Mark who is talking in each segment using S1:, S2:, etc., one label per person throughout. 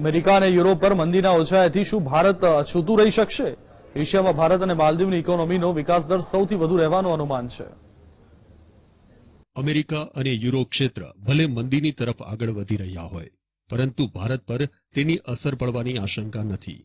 S1: America અને Europe પર મંદીના ઓછાયાથી શું ભારત અછૂતું રહી શકશે એશિયામાં ભારત અને માલદીવની ઇકોનોમીનો વિકાસ દર સૌથી વધુ રહેવાનું અનુમાન છે અમેરિકા અને યુરો ક્ષેત્ર ભલે મંદીની તરફ આગળ વધી રહ્યા હોય પરંતુ ભારત પર તેની અસર પડવાની આશંકા નથી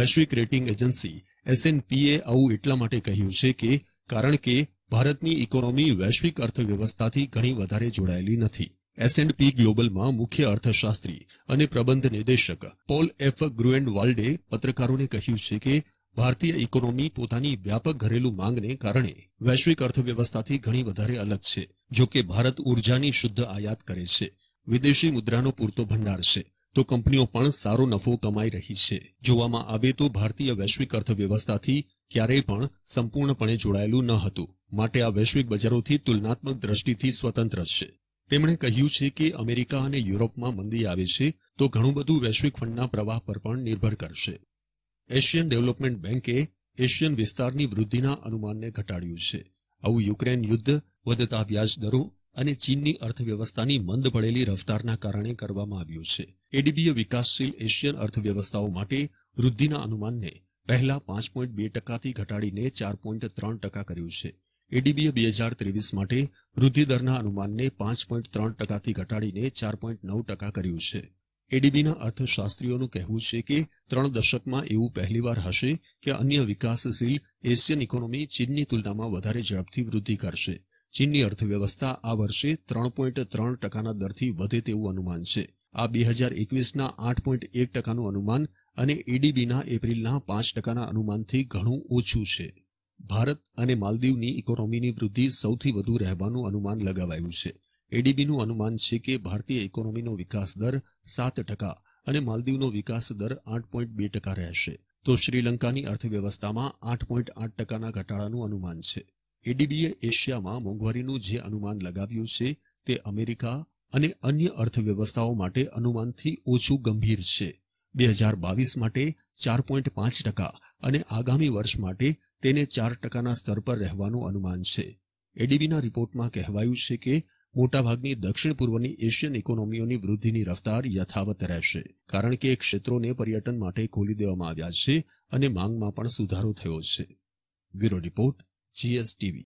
S1: વૈશ્વિક રેટિંગ એજન્સી એસએનપીએ આવું એટલા માટે કહ્યું છે કે કારણ કે ભારતની ઇકોનોમી વૈશ્વિક અર્થવ્યવસ્થાથી ઘણી વધારે જોડાયેલી નથી એસ પી ગ્લોબલમાં મુખ્ય અર્થશાસ્ત્રી અને પ્રબંધ નિદેશક પોલ એફ ગ્રુએન્ડ વાલ્ડે પત્રકારોને કહ્યું છે કે ભારતીય ઇકોનોમી પોતાની વ્યાપક ઘરેલું માંગને કારણે વૈશ્વિક અર્થવ્યવસ્થાથી ઘણી વધારે અલગ છે જો કે ભારત ઉર્જાની શુદ્ધ આયાત કરે છે વિદેશી મુદ્રાનો પૂરતો ભંડાર છે તો કંપનીઓ પણ સારો નફો કમાઈ રહી છે જોવામાં આવે તો ભારતીય વૈશ્વિક અર્થવ્યવસ્થાથી ક્યારેય પણ સંપૂર્ણપણે જોડાયેલું ન હતું માટે આ વૈશ્વિક બજારોથી તુલનાત્મક દ્રષ્ટિથી સ્વતંત્ર છે તેમણે કહ્યું છે કે અમેરિકા અને યુરોપમાં મંદી આવે છે તો ઘણું બધું વૈશ્વિક ફંડના પ્રવાહ પર પણ નિર્ભર કરશે એશિયન ડેવલપમેન્ટ બેન્કે એશિયન વિસ્તારની વૃદ્ધિના અનુમાનને ઘટાડ્યું છે આવું યુક્રેન યુદ્ધ વધતા વ્યાજ દરો અને ચીનની અર્થવ્યવસ્થાની મંદ પડેલી રફતારના કારણે કરવામાં આવ્યું છે એડીબીએ વિકાસશીલ એશિયન અર્થવ્યવસ્થાઓ માટે વૃદ્ધિના અનુમાનને પહેલા પાંચ પોઈન્ટ બે ટકાથી ઘટાડીને ચાર પોઈન્ટ ત્રણ ટકા કર્યું છે એડીબીએ બે હજાર ત્રેવીસ માટે વૃદ્ધિદરના અનુમાનને પાંચ પોઈન્ટ ત્રણ ટકાથી ઘટાડીને ચાર પોઈન્ટ નવ ટકા કર્યું છે એડીબીના અર્થશાસ્ત્રીઓનું કહેવું છે કે ત્રણ દશકમાં એવું પહેલીવાર હશે કે અન્ય વિકાસશીલ એશિયન ઇકોનોમી ચીનની તુલનામાં વધારે ઝડપથી વૃદ્ધિ કરશે ચીનની અર્થવ્યવસ્થા આ વર્ષે ત્રણ પોઈન્ટ ત્રણ ટકાના દરથી વધે તેવું અનુમાન છે આ બે હજાર એકવીસના આઠ પોઈન્ટ એક ટકાનું અનુમાન અને એડીબીના એપ્રિલના પાંચ ટકાના અનુમાનથી ઘણું ઓછું છે ભારત અને માલદીવની ઇકોનોમીની વૃદ્ધિ સૌથી વધુ રહેવાનું અનુમાન લગાવાયું છે એડીબીનું અનુમાન છે કે ભારતીય ઇકોનોમીનો વિકાસ દર સાત ટકા અને માલદીવનો વિકાસ દર આઠ પોઈન્ટ બે ટકા રહેશે તો શ્રીલંકાની અર્થવ્યવસ્થામાં આઠ પોઈન્ટ આઠ ટકાના ઘટાડાનું અનુમાન છે એડીબીએ એશિયામાં મોંઘવારીનું જે અનુમાન લગાવ્યું છે તે અમેરિકા અને અન્ય અર્થવ્યવસ્થાઓ માટે અનુમાનથી ઓછું ગંભીર છે બે હજાર બાવીસ માટે ચાર પોઈન્ટ પાંચ ટકા અને આગામી વર્ષ માટે તેને ચાર ટકાના સ્તર પર રહેવાનું અનુમાન છે એડીબીના રિપોર્ટમાં કહેવાયું છે કે મોટાભાગની દક્ષિણ પૂર્વની એશિયન ઇકોનોમીઓની વૃદ્ધિની રફતાર યથાવત રહેશે કારણ કે ક્ષેત્રોને પર્યટન માટે ખોલી દેવામાં આવ્યા છે અને માંગમાં પણ સુધારો થયો છે બ્યુરો રિપોર્ટ જીએસટીવી